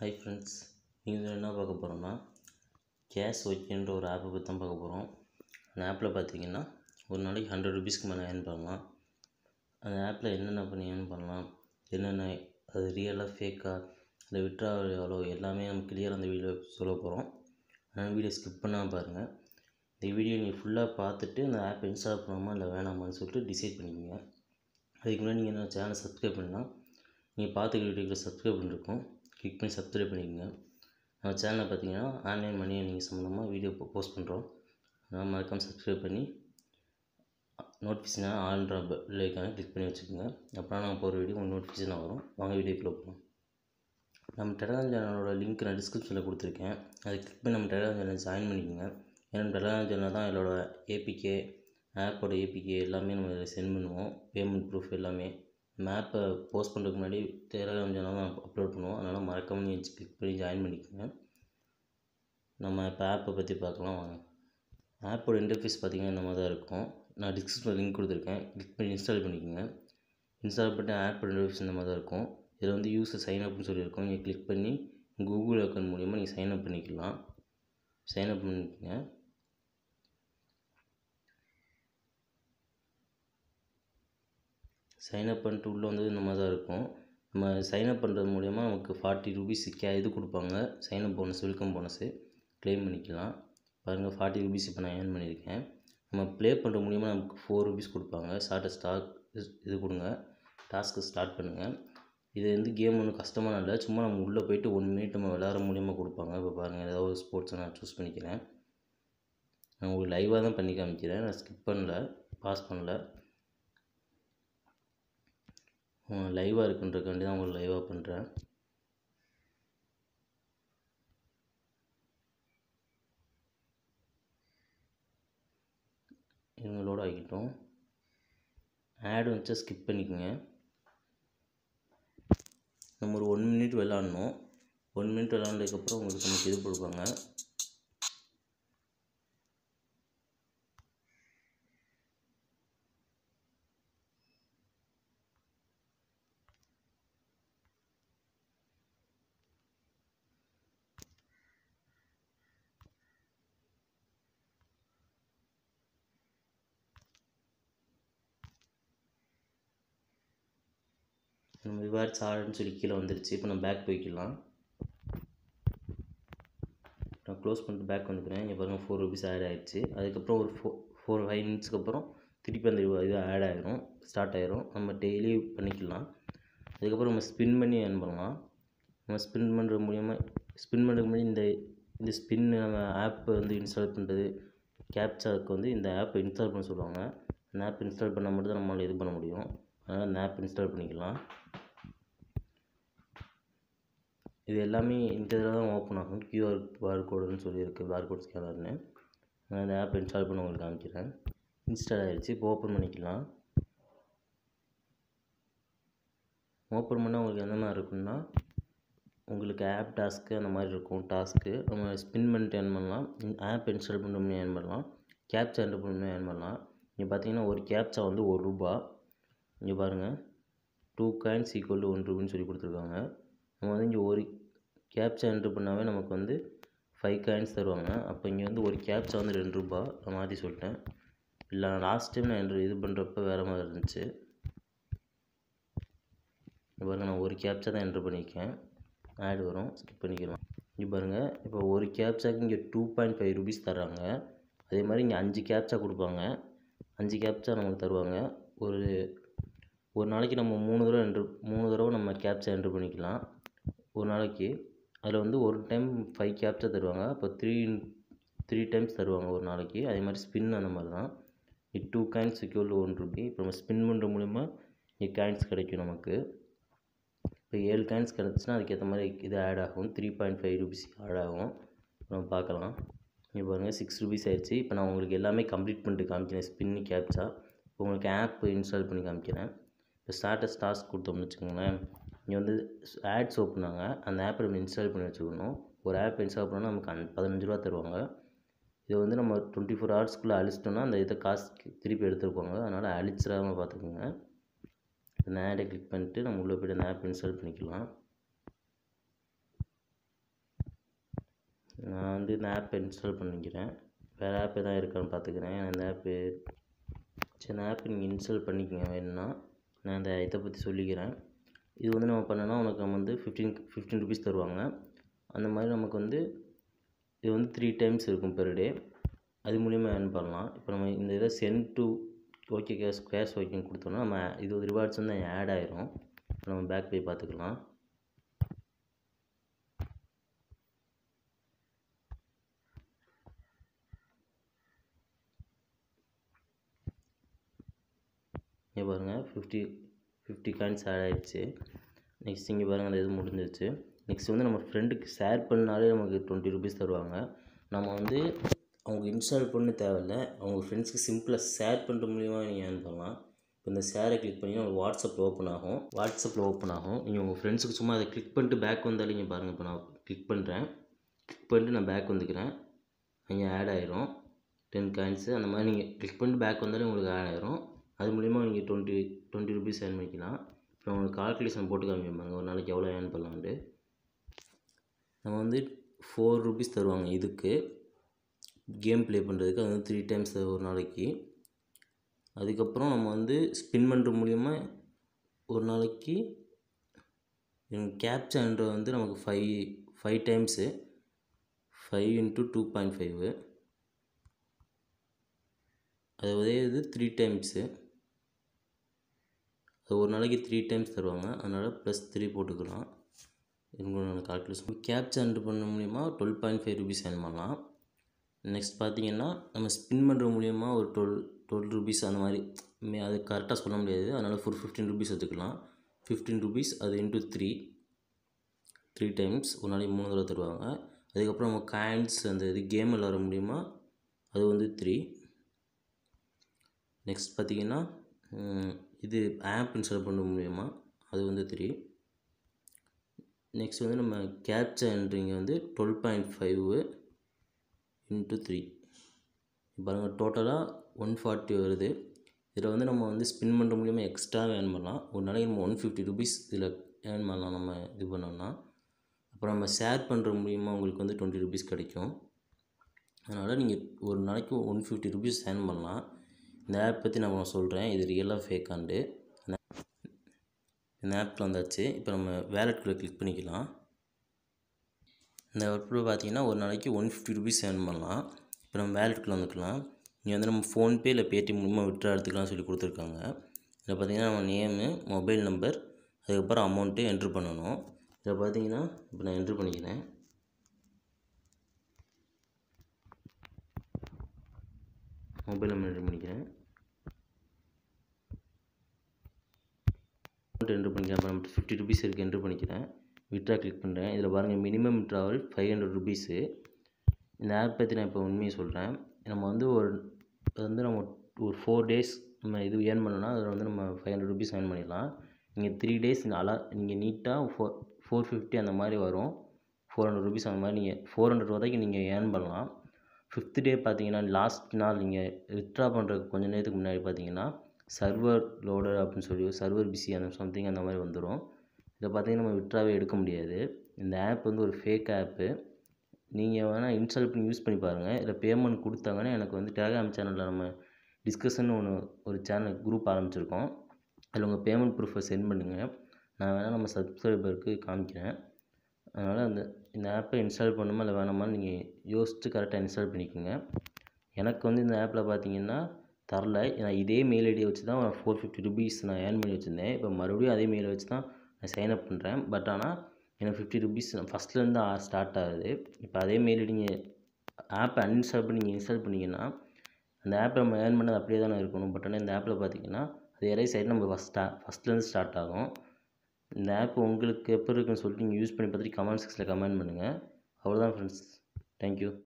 hi friends நீங்கள் என்ன பார்க்க போகிறோம்னா கேஷ் ஓகேன்ற ஒரு ஆப்பை பற்றி தான் பார்க்க போகிறோம் அந்த ஆப்பில் பார்த்தீங்கன்னா ஒரு நாளைக்கு ஹண்ட்ரட் ருபீஸ்க்கு மேலே ஏர்ன் பண்ணலாம் அந்த ஆப்பில் என்னென்ன பண்ணி ஏர்ன் பண்ணலாம் என்னென்ன அது ரியலாக ஃபேக்காக இல்லை விட்ரா எவ்வளோ எல்லாமே நம்ம கிளியராக அந்த வீடியோ சொல்ல போகிறோம் அதனால் வீடியோ ஸ்கிப் பண்ணால் பாருங்கள் இந்த வீடியோ நீங்கள் ஃபுல்லாக பார்த்துட்டு அந்த ஆப் இன்ஸ்டால் பண்ணாமா இல்லை வேணாமான்னு சொல்லிட்டு டிசைட் பண்ணிக்கோங்க அதுக்கு முன்னாடி நீங்கள் என்ன சேனல் சப்ஸ்கிரைப் பண்ணலாம் நீங்கள் பார்த்துக்கிற வீடியோக்கு சப்ஸ்கிரைப் பண்ணிருக்கோம் கிளிக் பண்ணி சப்ஸ்கிரைப் பண்ணிக்கோங்க நம்ம சேனலில் பார்த்தீங்கன்னா ஆன்லைன் மணி நீங்கள் சம்மந்தமாக வீடியோ போஸ்ட் பண்ணுறோம் அதனால் மறக்காமல் சப்ஸ்கிரைப் பண்ணி நோட்டிஃபிகேஷன் ஆல்ன்ற பெல் ஐக்கான கிளிக் பண்ணி வச்சுக்கோங்க அப்புறம் நாங்கள் போகிற வீடியோ உங்களுக்கு நோட்டிஃபிகேஷன் வரும் வாங்க வீடியோக்குள்ளே போகலாம் நம்ம டெலகிராம் சேனலோட லிங்க் நான் டிஸ்கிரிப்ஷனில் கொடுத்துருக்கேன் அதை கிளிக் பண்ணி நம்ம டெலகிராம் சேனல் ஜாயின் பண்ணிக்கோங்க ஏன்னா டெலகிராம் சேனல் தான் இதோட ஏபிகே ஆப்போட ஏபிகே எல்லாமே நம்ம சென்ட் பண்ணுவோம் பேமெண்ட் ப்ரூஃப் எல்லாமே மேப்பை போஸ்ட் பண்ணுறதுக்கு முன்னாடி டெலிகிராம் சேனல் தான் அப்லோட் பண்ணுவோம் அதனால் மறக்காமல் நீங்கள் கிளிக் பண்ணி ஜாயின் பண்ணிக்கோங்க நம்ம இப்போ ஆப்பை பற்றி பார்க்கலாம் வாங்க ஆப்போட இன்டர்ஃபேஸ் பார்த்திங்கன்னா இந்த மாதிரி தான் இருக்கும் நான் டிஸ்கிரிப்ஷனில் லிங்க் கொடுத்துருக்கேன் கிளிக் பண்ணி இன்ஸ்டால் பண்ணிக்கோங்க இன்ஸ்டால் பண்ணி ஆப் இன்டர்ஃபேஸ் இந்த மாதிரி தான் இருக்கும் இதில் வந்து யூஸ் சைன் அப்னு சொல்லியிருக்கோம் நீங்கள் கிளிக் பண்ணி கூகுள் அக்கௌண்ட் மூலிமா நீங்கள் சைன் அப் பண்ணிக்கலாம் சைன் அப் பண்ணிக்கோங்க சைனப் பண்ணிட்டு உள்ளே வந்தது இந்த மாதிரி தான் இருக்கும் நம்ம சைனப் பண்ணுறது மூலிமா நமக்கு ஃபார்ட்டி ருபீஸ் கே இது கொடுப்பாங்க sign up bonus welcome bonus claim பண்ணிக்கலாம் பாருங்கள் ஃபார்ட்டி ருபீஸ் இப்போ நான் ஏர்ன் பண்ணியிருக்கேன் நம்ம ப்ளே பண்ணுற மூலிமா நமக்கு ஃபோர் ருபீஸ் கொடுப்பாங்க ஸ்டார்ட் ஸ்டாக் இது கொடுங்க டாஸ்க்கு ஸ்டார்ட் பண்ணுங்கள் இது வந்து கேம் ஒன்றும் கஷ்டமான இல்லை சும்மா நம்ம உள்ளே போயிட்டு ஒன் மினிட் நம்ம விளாட்ற மூலிமா கொடுப்பாங்க இப்போ பாருங்கள் ஏதாவது ஒரு ஸ்போர்ட்ஸை நான் சூஸ் பண்ணிக்கிறேன் நான் உங்களுக்கு லைவாக தான் பண்ணி காமிக்கிறேன் நான் ஸ்கிப் பண்ணல பாஸ் பண்ணல லைவாக இருக்குன்றக்காண்டி தான் உங்களுக்கு லைவாக பண்ணுறேன் இவங்க லோட் ஆகிட்டோம் ஆடு வந்துச்சா ஸ்கிப் பண்ணிக்கோங்க நம்ம ஒரு ஒன் மினிட் விளாட்ணும் ஒன் மினிட் விளாண்டதுக்கப்புறம் உங்களுக்கு நமக்கு இது கொடுப்பாங்க நம்ம ரிவார்ட்ஸ் ஆர்டர்னு சொல்லி கீழே வந்துருச்சு இப்போ நம்ம பேக் போய்க்கலாம் நான் க்ளோஸ் பண்ணிட்டு பேக் வந்துக்கிறேன் இங்கே பாருங்கள் ஃபோர் ருபீஸ் ஆட் ஆகிடுச்சு அதுக்கப்புறம் ஒரு ஃபோ ஃபோர் ஃபைவ் மினிட்ஸ்க்கு அப்புறம் திருப்பி அந்த இது ஆட் ஆகிரும் ஸ்டார்ட் ஆகிரும் நம்ம டெய்லி பண்ணிக்கலாம் அதுக்கப்புறம் நம்ம ஸ்பின் பண்ணி ஏர்ன் பண்ணலாம் நம்ம ஸ்பின் பண்ணுறது மூலியமாக ஸ்பின் பண்ணுற முன்னாடி இந்த இந்த ஸ்பின் நம்ம ஆப் வந்து இன்ஸ்டால் பண்ணுறது கேப்சாருக்கு வந்து இந்த ஆப்பை இன்ஸ்டால் பண்ண சொல்லுவாங்க அந்த ஆப் இன்ஸ்டால் பண்ணால் மட்டும் தான் நம்மளால் இது பண்ண முடியும் அதனால் அந்த ஆப் இன்ஸ்டால் பண்ணிக்கலாம் இது எல்லாமே இந்த இதில் தான் ஓப்பன் ஆகும் கியூஆர் பார் கோடுன்னு சொல்லியிருக்கு பார் கோட் ஸ்கேனர்னு நான் இந்த ஆப் இன்ஸ்டால் பண்ண உங்களுக்கு காமிக்கிறேன் இன்ஸ்டால் ஆகிடுச்சு இப்போ ஓப்பன் பண்ணிக்கலாம் ஓப்பன் பண்ணால் உங்களுக்கு எந்த மாதிரி இருக்குன்னா உங்களுக்கு ஆப் டாஸ்க்கு அந்த மாதிரி இருக்கும் டாஸ்க்கு நம்ம ஸ்பின் பண்ணிட்டு ஏன் பண்ணலாம் ஆப் இன்ஸ்டால் பண்ணணும்னு ஏன் பண்ணலாம் கேப்சா என்டர் பண்ணணும்னு ஏன் பண்ணலாம் இங்கே பார்த்தீங்கன்னா ஒரு கேப்சா வந்து ஒரு ரூபா இங்கே பாருங்கள் two coins equal to one ரூபின்னு சொல்லி கொடுத்துருக்காங்க நம்ம வந்து இங்கே ஒரு கேப்சா என்ட்ரு பண்ணாவே நமக்கு வந்து ஃபைவ் காயின்ஸ் தருவாங்க அப்போ இங்கே வந்து ஒரு கேப்சா வந்து ரெண்டு ரூபா நான் மாற்றி சொல்லிட்டேன் இல்லை நான் லாஸ்ட் டைம் நான் என்ட்ரு இது பண்ணுறப்ப வேறு மாதிரி இருந்துச்சு இங்கே பாருங்கள் நான் ஒரு கேப்சா தான் என்ட்ரு பண்ணியிருக்கேன் ஆட் வரும் ஸ்கிப் பண்ணிக்கிறேன் இங்கே பாருங்கள் இப்போ ஒரு கேப்சாக்கு இங்கே டூ பாயிண்ட் ஃபைவ் ருபீஸ் தராங்க அதே மாதிரி இங்கே அஞ்சு கேப்சா கொடுப்பாங்க அஞ்சு கேப்சா நமக்கு தருவாங்க ஒரு ஒரு நாளைக்கு நம்ம மூணு தடவை என்ட்ரு மூணு தடவை நம்ம கேப்ச்சா என்ட்ரு பண்ணிக்கலாம் ஒரு நாளைக்கு அதில் வந்து ஒரு டைம் ஃபைவ் கேப்ச்சா தருவாங்க அப்போ த்ரீ த்ரீ டைம்ஸ் தருவாங்க ஒரு நாளைக்கு அதே மாதிரி ஸ்பின் அந்த மாதிரி தான் it two coins secured one rupee இப்போ நம்ம ஸ்பின் பண்ணுற மூலிமா இங்கே காயின்ஸ் கிடைக்கும் நமக்கு இப்போ ஏழு காயின்ஸ் கிடச்சின்னா அதுக்கேற்ற மாதிரி இது ஆட் ஆகும் three point five rupees add ஆகும் நம்ம பார்க்கலாம் இங்கே பாருங்கள் சிக்ஸ் ருபீஸ் ஆயிடுச்சு இப்போ நான் உங்களுக்கு எல்லாமே கம்ப்ளீட் பண்ணிட்டு காமிக்கிறேன் ஸ்பின்னு கேப்ச்சா இப்போ உங்களுக்கு ஆப் இன்ஸ்டால் பண்ணி காமிக்கிறேன் இப்போ ஸ்டாட்டஸ் டாஸ்க் கொடுத்தோம்னு வச்சுக்கோங்களேன் இங்கே வந்து ஆட்ஸ் ஓப்பனாங்க அந்த ஆப்பை நம்ம இன்ஸ்டால் பண்ணி வச்சுக்கணும் ஒரு ஆப் இன்ஸ்டால் பண்ணால் நமக்கு அந் பதினஞ்சு ரூபா தருவாங்க இதை வந்து நம்ம டுவெண்ட்டி ஃபோர் ஹவர்ஸ்க்குள்ளே அழிச்சிட்டோம்னா அந்த இதை காசு திருப்பி எடுத்துருப்பாங்க அதனால் அழிச்சிடாமல் பார்த்துக்கோங்க அந்த ஆடை கிளிக் பண்ணிட்டு நம்ம உள்ளே போய்ட்டு அந்த ஆப் இன்ஸ்டால் பண்ணிக்கலாம் நான் வந்து இந்த ஆப்பை இன்ஸ்டால் பண்ணிக்கிறேன் வேறு ஆப் எதாவது இருக்கான்னு பார்த்துக்கிறேன் இந்த ஆப்பு சரி இந்த ஆப் நீங்கள் இன்ஸ்டால் பண்ணிக்கோங்க வேணும்னா நான் அந்த இதை பற்றி சொல்லிக்கிறேன் இது வந்து நம்ம பண்ணோம்னா உனக்கு நம்ம வந்து ஃபிஃப்டீன் ஃபிஃப்டீன் ருபீஸ் தருவாங்க அந்த மாதிரி நமக்கு வந்து இது வந்து த்ரீ டைம்ஸ் இருக்கும் பெர் டே அது மூலிமா ஏர்ன் பண்ணலாம் இப்போ நம்ம இந்த இதை send to okay cash cash ஓகேன்னு கொடுத்தோன்னா நம்ம இது ரிவார்ட்ஸ் வந்து ஆட் ஆயிரும் நம்ம பேக் போய் பார்த்துக்கலாம் இங்கே பாருங்கள் ஃபிஃப்டி ஃபிஃப்டி காயின்ஸ் ஆட் ஆகிடுச்சு நெக்ஸ்ட் இங்கே பாருங்கள் அந்த இது முடிஞ்சிடுச்சு நெக்ஸ்ட் வந்து நம்ம ஃப்ரெண்டுக்கு ஷேர் பண்ணாலே நமக்கு டுவெண்ட்டி ருபீஸ் தருவாங்க நம்ம வந்து அவங்க இன்ஸ்டால் பண்ண தேவையில்லை அவங்க ஃப்ரெண்ட்ஸ்க்கு சிம்பிளாக ஷேர் பண்ணுற மூலியமாக நீங்கள் ஏர்ன் பண்ணலாம் இப்போ இந்த ஷேரை கிளிக் பண்ணி உங்களுக்கு வாட்ஸ்அப்பில் ஓப்பன் ஆகும் வாட்ஸ்அப்பில் ஓப்பன் ஆகும் நீங்கள் உங்கள் ஃப்ரெண்ட்ஸுக்கு சும்மா அதை கிளிக் பண்ணிட்டு பேக் வந்தாலும் நீங்கள் பாருங்கள் இப்போ நான் கிளிக் பண்ணுறேன் கிளிக் பண்ணிட்டு நான் பேக் வந்துக்கிறேன் அங்கே ஆட் ஆயிரும் டென் காயின்ஸு அந்த மாதிரி நீங்கள் கிளிக் பண்ணிட்டு பேக் வந்தாலே உங்களுக்கு ஆட் ஆயிரும் அது மூலிமா நீங்கள் டுவெண்ட்டி டுவெண்ட்டி ருபீஸ் ஏர்ன் பண்ணிக்கலாம் இப்போ உங்களுக்கு கால்குலேஷன் போட்டு காமிப்பாங்க ஒரு நாளைக்கு எவ்வளோ ஏர்ன் பண்ணலான்ட்டு நம்ம வந்து ஃபோர் ருபீஸ் தருவாங்க இதுக்கு கேம் ப்ளே பண்ணுறதுக்கு அது வந்து த்ரீ டைம்ஸ் ஒரு நாளைக்கு அதுக்கப்புறம் நம்ம வந்து ஸ்பின் பண்ணுற மூலிமா ஒரு நாளைக்கு கேப்சான்ற வந்து நமக்கு five five times five into two point five அது இது த்ரீ டைம்ஸு அது ஒரு நாளைக்கு த்ரீ டைம்ஸ் தருவாங்க அதனால் ப்ளஸ் த்ரீ போட்டுக்கலாம் இவங்களோட கால்குலேஷன் கேப் என்ட்ரு பண்ண மூலிமா டுவெல் பாயிண்ட் ஃபைவ் ருபீஸ் அந்த பண்ணலாம் நெக்ஸ்ட் பார்த்திங்கன்னா நம்ம ஸ்பின் பண்ணுற மூலிமா ஒரு டுவெல் டுவெல் ருபீஸ் அந்த மாதிரி அது கரெக்டாக சொல்ல முடியாது அதனால் ஃபுல் ஃபிஃப்டின் ருபீஸ் எடுத்துக்கலாம் ஃபிஃப்டின் ருபீஸ் அது இன்ட்டு த்ரீ த்ரீ டைம்ஸ் ஒரு நாளைக்கு மூணு தடவை தருவாங்க அதுக்கப்புறம் நம்ம காயின்ஸ் அந்த இது கேம் விளாட முடியுமா அது வந்து த்ரீ நெக்ஸ்ட் பார்த்திங்கன்னா இது ஆப் இன்ஸ்டால் பண்ண மூலிமா அது வந்து தெரியும் நெக்ஸ்ட் வந்து நம்ம என்ட்ரிங்க வந்து twelve point five into three பாருங்கள் டோட்டலாக ஒன் ஃபார்ட்டி வருது இதில் வந்து நம்ம வந்து ஸ்பின் பண்ணுற மூலிமா எக்ஸ்ட்ரா ஏர்ன் பண்ணலாம் ஒரு நாளைக்கு நம்ம ஒன் ஃபிஃப்டி ருபீஸ் இதில் ஏர்ன் பண்ணலாம் நம்ம இது பண்ணோம்னா அப்புறம் நம்ம ஷேர் பண்ணுற மூலிமா உங்களுக்கு வந்து டுவெண்ட்டி ருபீஸ் கிடைக்கும் அதனால் நீங்கள் ஒரு நாளைக்கு ஒன் ஃபிஃப்டி ருபீஸ் ஏர்ன் பண்ணலாம் இந்த ஆப் பற்றி நான் சொல்கிறேன் இது ரியலாக ஃபேக்காண்டு இந்த ஆப் வந்தாச்சு இப்போ நம்ம வேலெட்குள்ளே கிளிக் பண்ணிக்கலாம் இந்த ஒர்க்கில் பார்த்தீங்கன்னா ஒரு நாளைக்கு ஒன் ஃபிஃப்டி ருபீஸ் சேர்ன் பண்ணலாம் இப்போ நம்ம வேலெட்குள்ளே வந்துக்கலாம் இங்கே வந்து நம்ம ஃபோன்பே இல்லை பேடிஎம் மூலமாக விட்ரா எடுத்துக்கலாம் சொல்லி கொடுத்துருக்காங்க இதில் பார்த்தீங்கன்னா நம்ம நேமு மொபைல் நம்பர் அதுக்கப்புறம் அமௌண்ட்டு என்ட்ரு பண்ணணும் இதில் பார்த்தீங்கன்னா இப்போ நான் என்ட்ரு பண்ணிக்கிறேன் மொபைல் நம்பர் பண்ணிக்கிறேன் அமௌண்ட் என்ட்ரு பண்ணிக்கிறேன் அப்புறம் ஃபிஃப்டி ருபீஸ் இருக்குது என்ட்ரு பண்ணிக்கிறேன் விட்ரா கிளிக் பண்ணுறேன் இதில் பாருங்கள் minimum withdrawal five hundred rupees இந்த ஆப் பற்றி நான் இப்போ உண்மையை சொல்கிறேன் நம்ம வந்து ஒரு வந்து நம்ம ஒரு ஃபோர் டேஸ் நம்ம இது ஏர்ன் பண்ணோன்னா அதில் வந்து நம்ம ஃபைவ் ஹண்ட்ரட் ருபீஸ் ஏர்ன் பண்ணிடலாம் நீங்கள் த்ரீ டேஸ் நீங்கள் அலா நீங்கள் நீட்டாக ஃபோர் ஃபோர் ஃபிஃப்டி அந்த மாதிரி வரும் ஃபோர் ஹண்ட்ரட் ருபீஸ் அந்த மாதிரி நீங்கள் ஃபோர் ஹண்ட்ரட் வரைக்கும் நீங்கள் ஏர்ன் பண்ணலாம் ஃபிஃப்த் டே பார்த்தீங்கன்னா லாஸ்ட் நாள் நீங்கள் வித்ட்ரா பண்ணுறதுக்கு கொஞ்ச நேரத்துக்கு முன்னாடி பார்த்தீங்கன்னா சர்வர் லோடர் அப்படின்னு சொல்லி சர்வர் பிஸி அந்த சம்திங் அந்த மாதிரி வந்துடும் இதை பார்த்தீங்கன்னா நம்ம வித்ட்ராவே எடுக்க முடியாது இந்த ஆப் வந்து ஒரு ஃபேக் ஆப்பு நீங்கள் வேணால் இன்ஸ்டால் பண்ணி யூஸ் பண்ணி பாருங்கள் இதில் பேமெண்ட் கொடுத்தாங்கன்னா எனக்கு வந்து டெலகிராம் சேனலில் நம்ம டிஸ்கஷன் ஒன்று ஒரு சேனல் குரூப் ஆரம்பிச்சிருக்கோம் அதில் உங்கள் பேமெண்ட் ப்ரூஃபை சென்ட் பண்ணுங்கள் நான் வேணால் நம்ம சப்ஸ்கிரைபருக்கு காமிக்கிறேன் அதனால் அந்த இந்த ஆப்பை இன்ஸ்டால் பண்ணணுமா இல்லை வேணாமான்னு நீங்கள் யோசித்து கரெக்டாக இன்ஸ்டால் பண்ணிக்கோங்க எனக்கு வந்து இந்த ஆப்பில் பார்த்தீங்கன்னா தரல நான் இதே மெயில் ஐடியை வச்சு தான் ஃபோர் ஃபிஃப்டி ருபீஸ் நான் ஏர்ன் பண்ணி வச்சுருந்தேன் இப்போ மறுபடியும் அதே மெயில் வச்சு தான் நான் சைன் அப் பண்ணுறேன் பட் ஆனால் எனக்கு ஃபிஃப்டி ருபீஸ் ஃபஸ்ட்லேருந்து ஸ்டார்ட் ஆகுது இப்போ அதே மெயில் ஐடி நீங்கள் ஆப்பை அன்இன்ஸ்டால் பண்ணி நீங்கள் இன்ஸ்டால் பண்ணிங்கன்னா அந்த ஆப்பை நம்ம ஏர்ன் பண்ணது அப்படியே தானே இருக்கணும் பட் ஆனால் இந்த ஆப்பில் பார்த்தீங்கன்னா அது எரேஸ் ஆகிட்டு நம்ம ஃபஸ்ட்டாக ஃபஸ்ட்லேருந்து ஸ்டார்ட் ஆகும் இந்த ஆப் உங்களுக்கு எப்படி இருக்குதுன்னு சொல்லிட்டு நீங்கள் யூஸ் பண்ணி பார்த்துட்டு கமெண்ட் செக்ஷனில் கமெண்ட் பண்ணுங்கள் அவ்வளோ தான் ஃப்ரெண்ட்ஸ் தேங்க் யூ